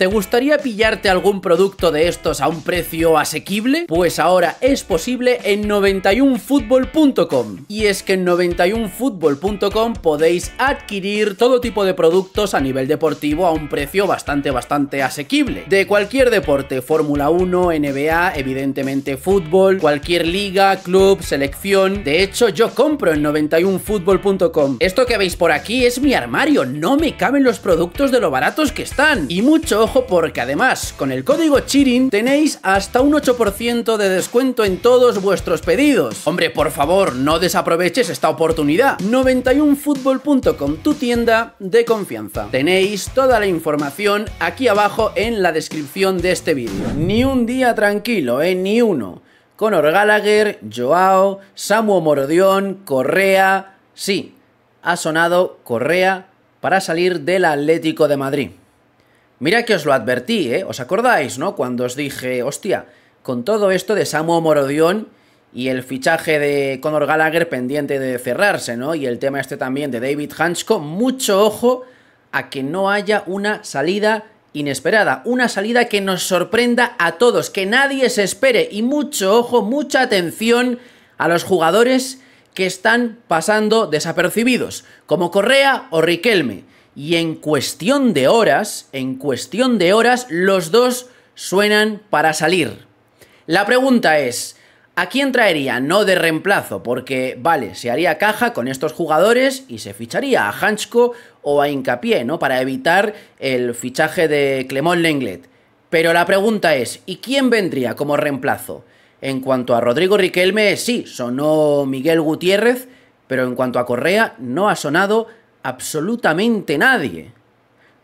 ¿Te gustaría pillarte algún producto de estos a un precio asequible? Pues ahora es posible en 91football.com. Y es que en 91football.com podéis adquirir todo tipo de productos a nivel deportivo a un precio bastante, bastante asequible. De cualquier deporte, Fórmula 1, NBA, evidentemente fútbol, cualquier liga, club, selección. De hecho, yo compro en 91football.com. Esto que veis por aquí es mi armario, no me caben los productos de lo baratos que están. Y mucho porque además con el código CHIRIN tenéis hasta un 8% de descuento en todos vuestros pedidos. Hombre, por favor, no desaproveches esta oportunidad. 91football.com, tu tienda de confianza. Tenéis toda la información aquí abajo en la descripción de este vídeo. Ni un día tranquilo, eh, ni uno. Conor Gallagher, Joao, Samu Morodión, Correa... Sí, ha sonado Correa para salir del Atlético de Madrid. Mira que os lo advertí, ¿eh? ¿Os acordáis, no? Cuando os dije, hostia, con todo esto de Samu Morodión y el fichaje de Conor Gallagher pendiente de cerrarse, ¿no? Y el tema este también de David Hansko, mucho ojo a que no haya una salida inesperada, una salida que nos sorprenda a todos, que nadie se espere y mucho ojo, mucha atención a los jugadores que están pasando desapercibidos, como Correa o Riquelme y en cuestión de horas, en cuestión de horas, los dos suenan para salir. La pregunta es, ¿a quién traería? No de reemplazo, porque vale, se haría caja con estos jugadores y se ficharía a Hanchko o a Incapié, ¿no? Para evitar el fichaje de Clemón Lenglet. Pero la pregunta es, ¿y quién vendría como reemplazo? En cuanto a Rodrigo Riquelme, sí, sonó Miguel Gutiérrez, pero en cuanto a Correa, no ha sonado absolutamente nadie.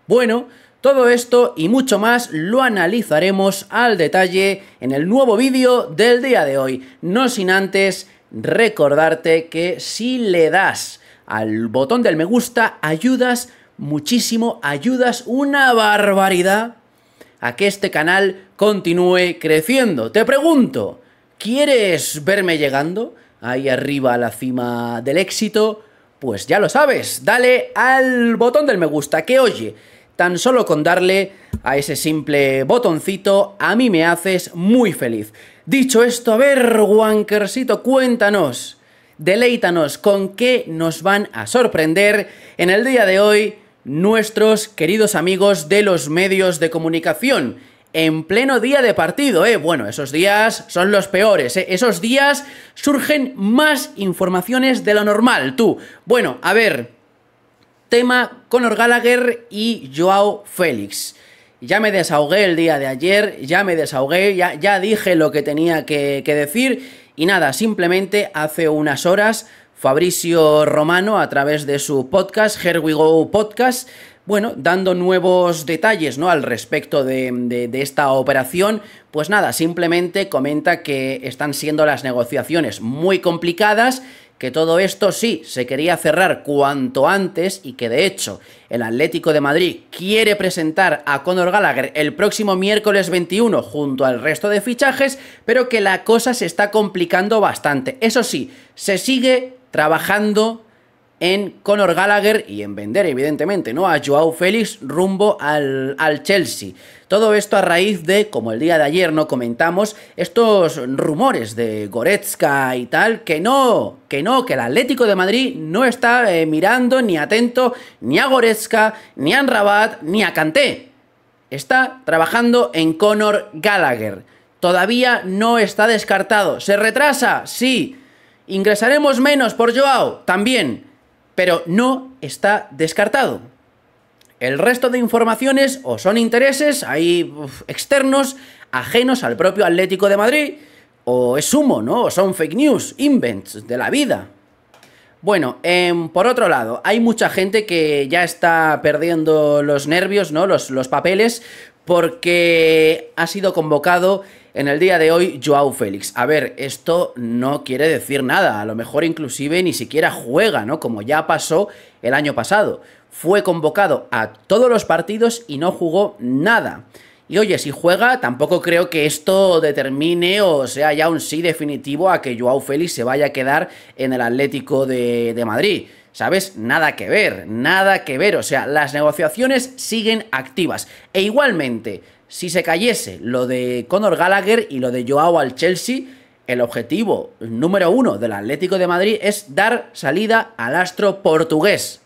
Bueno, todo esto y mucho más lo analizaremos al detalle en el nuevo vídeo del día de hoy, no sin antes recordarte que si le das al botón del me gusta ayudas muchísimo, ayudas una barbaridad a que este canal continúe creciendo. Te pregunto, ¿quieres verme llegando ahí arriba a la cima del éxito? Pues ya lo sabes, dale al botón del me gusta, que oye, tan solo con darle a ese simple botoncito, a mí me haces muy feliz. Dicho esto, a ver, Wankersito, cuéntanos, deleítanos con qué nos van a sorprender en el día de hoy nuestros queridos amigos de los medios de comunicación en pleno día de partido, ¿eh? Bueno, esos días son los peores, ¿eh? Esos días surgen más informaciones de lo normal, tú. Bueno, a ver, tema Conor Gallagher y Joao Félix. Ya me desahogué el día de ayer, ya me desahogué, ya, ya dije lo que tenía que, decir y nada, simplemente hace unas horas Fabricio Romano a través de su podcast, Here We Podcast, bueno, dando nuevos detalles ¿no? al respecto de, de, esta operación, pues nada, simplemente comenta que están siendo las negociaciones muy complicadas, que todo esto sí se quería cerrar cuanto antes y que de hecho el Atlético de Madrid quiere presentar a Conor Gallagher el próximo miércoles 21 junto al resto de fichajes, pero que la cosa se está complicando bastante. Eso sí, se sigue trabajando en Conor Gallagher y en vender, evidentemente, ¿no? A Joao Félix rumbo al, al, Chelsea. Todo esto a raíz de, como el día de ayer no comentamos, estos rumores de Goretzka y tal, que no, que no, que el Atlético de Madrid no está eh, mirando ni atento ni a Goretzka, ni a Rabat, ni a Kanté. Está trabajando en Conor Gallagher. Todavía no está descartado. ¿Se retrasa? Sí. ¿Ingresaremos menos por Joao? También pero no está descartado. El resto de informaciones o son intereses externos, ajenos al propio Atlético de Madrid, o es humo, ¿no? O son fake news, invents de la vida. Bueno, em, por otro lado, hay mucha gente que ya está perdiendo los nervios, ¿no? Los, los papeles, porque ha sido convocado en el día de hoy Joao Félix. A ver, esto no quiere decir nada, a lo mejor inclusive ni siquiera juega, ¿no? Como ya pasó el año pasado. Fue convocado a todos los partidos y no jugó nada. Y oye, si juega, tampoco creo que esto determine o sea ya un sí definitivo a que Joao Félix se vaya a quedar en el Atlético de, de Madrid. ¿Sabes? Nada que ver, nada que ver. O sea, las negociaciones siguen activas. E igualmente, si se cayese lo de Conor Gallagher y lo de Joao al Chelsea, el objetivo número uno del Atlético de Madrid es dar salida al astro portugués.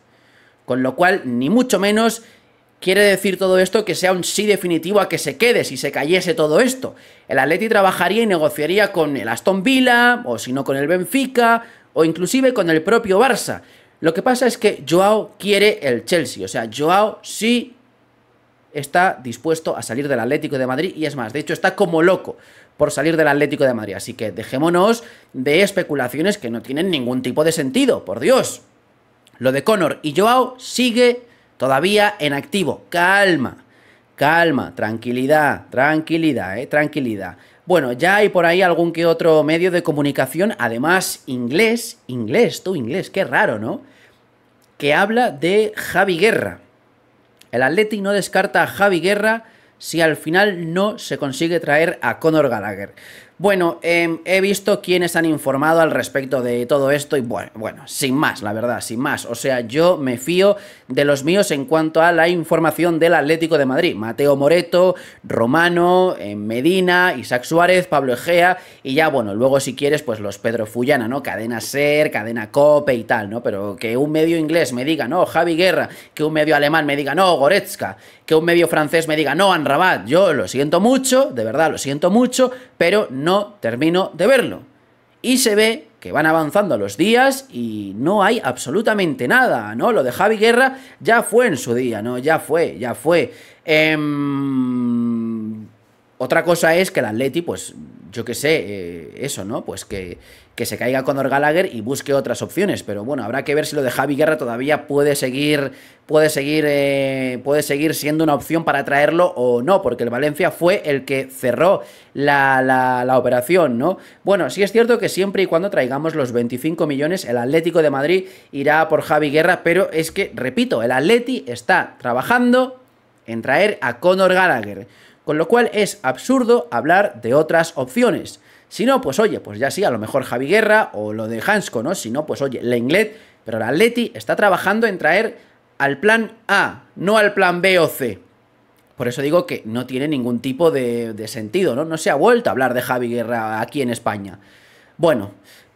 Con lo cual, ni mucho menos quiere decir todo esto que sea un sí definitivo a que se quede si se cayese todo esto. El Atleti trabajaría y negociaría con el Aston Villa, o si no con el Benfica, o inclusive con el propio Barça. Lo que pasa es que Joao quiere el Chelsea, o sea, Joao sí está dispuesto a salir del Atlético de Madrid y es más, de hecho está como loco por salir del Atlético de Madrid. Así que dejémonos de especulaciones que no tienen ningún tipo de sentido, por Dios. Lo de Conor y Joao sigue todavía en activo. Calma, calma, tranquilidad, tranquilidad, eh, tranquilidad. Bueno, ya hay por ahí algún que otro medio de comunicación, además inglés, inglés, tú inglés, qué raro, ¿no? Que habla de Javi Guerra. El Athletic no descarta a Javi Guerra si al final no se consigue traer a Conor Gallagher. Bueno, em, he visto quienes han informado al respecto de todo esto y bueno, bueno, sin más, la verdad, sin más. O sea, yo me fío de los míos en cuanto a la información del Atlético de Madrid. Mateo Moreto, Romano, eh, Medina, Isaac Suárez, Pablo Egea y ya, bueno, luego si quieres, pues los Pedro Fullana, ¿no? Cadena Ser, Cadena Cope y tal, ¿no? Pero que un medio inglés me diga, no, Javi Guerra, que un medio alemán me diga, no, Goretzka, que un medio francés me diga, no, Anrabat, yo lo siento mucho, de verdad, lo siento mucho, pero no termino de verlo. Y se ve que van avanzando los días y no hay absolutamente nada, ¿no? Lo de Javi Guerra ya fue en su día, ¿no? Ya fue, ya fue. Em, otra cosa es que el Atleti, pues yo qué sé, eh, eso, ¿no? Pues que, que se caiga Conor Gallagher y busque otras opciones. Pero bueno, habrá que ver si lo de Javi Guerra todavía puede seguir, puede seguir, eh, puede seguir siendo una opción para traerlo o no, porque el Valencia fue el que cerró la, la, operación, ¿no? Bueno, sí es cierto que siempre y cuando traigamos los 25 millones, el Atlético de Madrid irá por Javi Guerra, pero es que, repito, el Atleti está trabajando en traer a Conor Gallagher con lo cual es absurdo hablar de otras opciones. Si no, pues oye, pues ya sí, a lo mejor Javi Guerra o lo de Hansko, ¿no? Si no, pues oye, Lenglet, pero la Atleti está trabajando en traer al plan A, no al plan B o C. Por eso digo que no tiene ningún tipo de, sentido, ¿no? No se ha vuelto a hablar de Javi Guerra aquí en España. Bueno,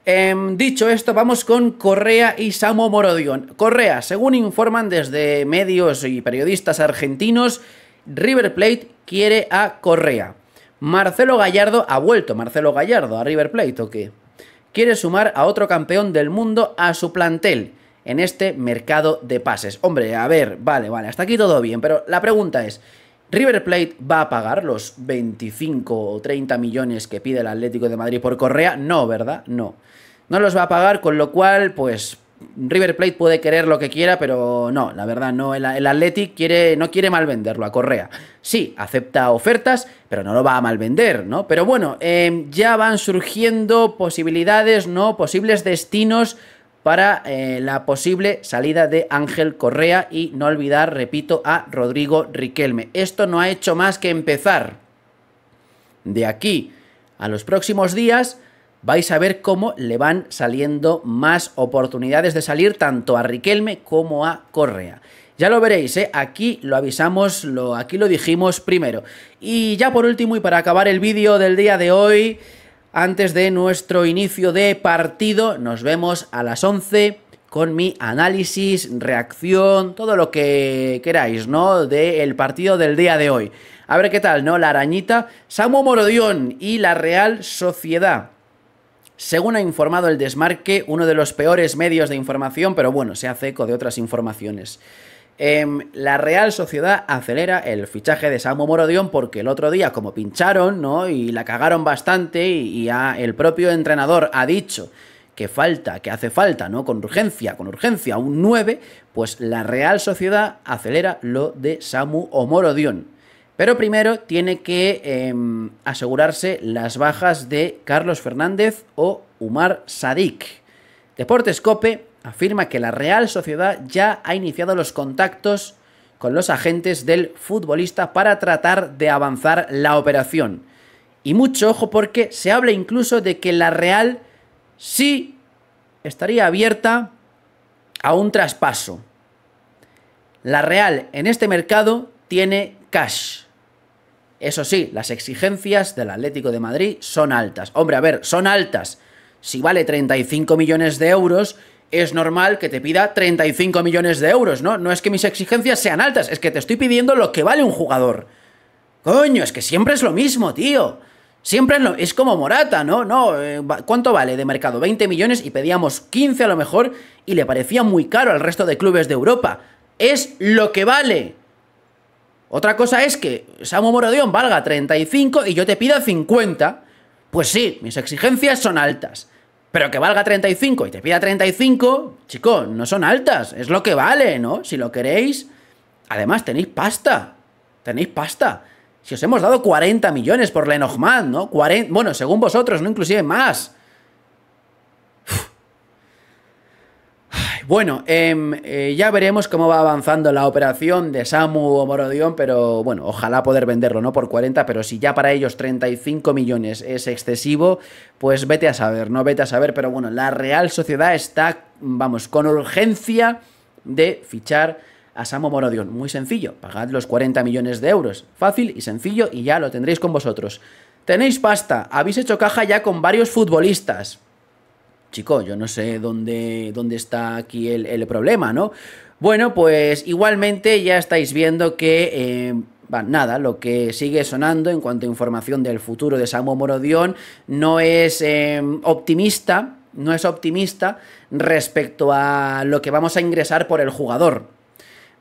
em, dicho esto, vamos con Correa y Samo Morodion. Correa, según informan desde medios y periodistas argentinos, River Plate quiere a Correa. Marcelo Gallardo ha vuelto, Marcelo Gallardo, a River Plate o qué. Quiere sumar a otro campeón del mundo a su plantel en este mercado de pases. Hombre, a ver, vale, vale, hasta aquí todo bien, pero la pregunta es, ¿River Plate va a pagar los 25 o 30 millones que pide el Atlético de Madrid por Correa? No, ¿verdad? No. No los va a pagar, con lo cual, pues River Plate puede querer lo que quiera, pero no, la verdad, no. El, Atletic Athletic quiere, no quiere mal venderlo a Correa. Sí, acepta ofertas, pero no lo va a mal vender, ¿no? Pero bueno, em, ya van surgiendo posibilidades, ¿no? Posibles destinos para eh, la posible salida de Ángel Correa y no olvidar, repito, a Rodrigo Riquelme. Esto no ha hecho más que empezar. De aquí a los próximos días vais a ver cómo le van saliendo más oportunidades de salir tanto a Riquelme como a Correa. Ya lo veréis, ¿eh? aquí lo avisamos, aquí lo dijimos primero. Y ya por último y para acabar el vídeo del día de hoy, antes de nuestro inicio de partido, nos vemos a las 11 con mi análisis, reacción, todo lo que queráis, ¿no? Del partido del día de hoy. A ver qué tal, ¿no? La arañita, Samu Morodión y la Real Sociedad. Según ha informado el desmarque, uno de los peores medios de información, pero bueno, se hace eco de otras informaciones. Em, la Real Sociedad acelera el fichaje de Samu Morodión porque el otro día, como pincharon, ¿no? Y la cagaron bastante y, el propio entrenador ha dicho que falta, que hace falta, ¿no? Con urgencia, con urgencia, un 9, pues la Real Sociedad acelera lo de Samu Omorodion. Pero primero tiene que em, asegurarse las bajas de Carlos Fernández o Umar Sadik. Deportes Cope afirma que la Real Sociedad ya ha iniciado los contactos con los agentes del futbolista para tratar de avanzar la operación. Y mucho ojo porque se habla incluso de que la Real sí estaría abierta a un traspaso. La Real en este mercado tiene cash. Eso sí, las exigencias del Atlético de Madrid son altas. Hombre, a ver, son altas. Si vale 35 millones de euros, es normal que te pida 35 millones de euros, ¿no? No es que mis exigencias sean altas, es que te estoy pidiendo lo que vale un jugador. Coño, es que siempre es lo mismo, tío. Siempre es, es como Morata, ¿no? No, eh, ¿cuánto vale de mercado? 20 millones y pedíamos 15 a lo mejor y le parecía muy caro al resto de clubes de Europa. Es lo que vale. Otra cosa es que Samu Morodion valga 35 y yo te pida 50. Pues sí, mis exigencias son altas. Pero que valga 35 y te pida 35, chico, no son altas. Es lo que vale, ¿no? Si lo queréis. Además, tenéis pasta. Tenéis pasta. Si os hemos dado 40 millones por Lenormand, ¿no? 40, bueno, según vosotros, no inclusive más. Bueno, em, eh, ya veremos cómo va avanzando la operación de Samu Morodión, pero bueno, ojalá poder venderlo, ¿no? Por 40, pero si ya para ellos 35 millones es excesivo, pues vete a saber, ¿no? Vete a saber, pero bueno, la Real Sociedad está, vamos, con urgencia de fichar a Samu Morodión. Muy sencillo, pagad los 40 millones de euros. Fácil y sencillo y ya lo tendréis con vosotros. Tenéis pasta, habéis hecho caja ya con varios futbolistas chico, yo no sé dónde, dónde está aquí el, problema, ¿no? Bueno, pues igualmente ya estáis viendo que... Eh, nada, lo que sigue sonando en cuanto a información del futuro de Samu Morodión no es eh, optimista, no es optimista respecto a lo que vamos a ingresar por el jugador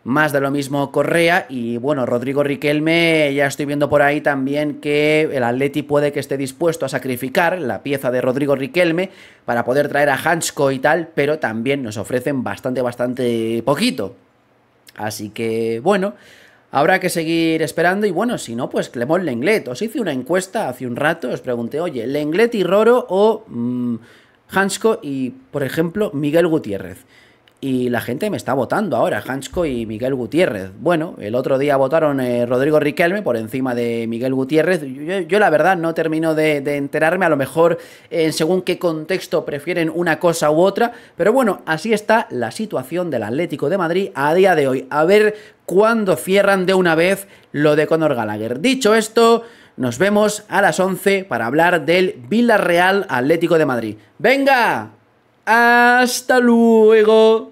más de lo mismo Correa y bueno, Rodrigo Riquelme, ya estoy viendo por ahí también que el Atleti puede que esté dispuesto a sacrificar la pieza de Rodrigo Riquelme para poder traer a Hansko y tal, pero también nos ofrecen bastante, bastante poquito. Así que bueno, habrá que seguir esperando y bueno, si no, pues Clemón Lenglet. Os hice una encuesta hace un rato, os pregunté, oye, Lenglet y Roro o mmm, Hansko y, por ejemplo, Miguel Gutiérrez y la gente me está votando ahora, Hansko y Miguel Gutiérrez. Bueno, el otro día votaron eh, Rodrigo Riquelme por encima de Miguel Gutiérrez. Yo, la verdad no termino de, enterarme, a lo mejor según qué contexto prefieren una cosa u otra, pero bueno, así está la situación del Atlético de Madrid a día de hoy. A ver cuándo cierran de una vez lo de Conor Gallagher. Dicho esto, nos vemos a las 11 para hablar del Villarreal Atlético de Madrid. ¡Venga! ¡Hasta luego!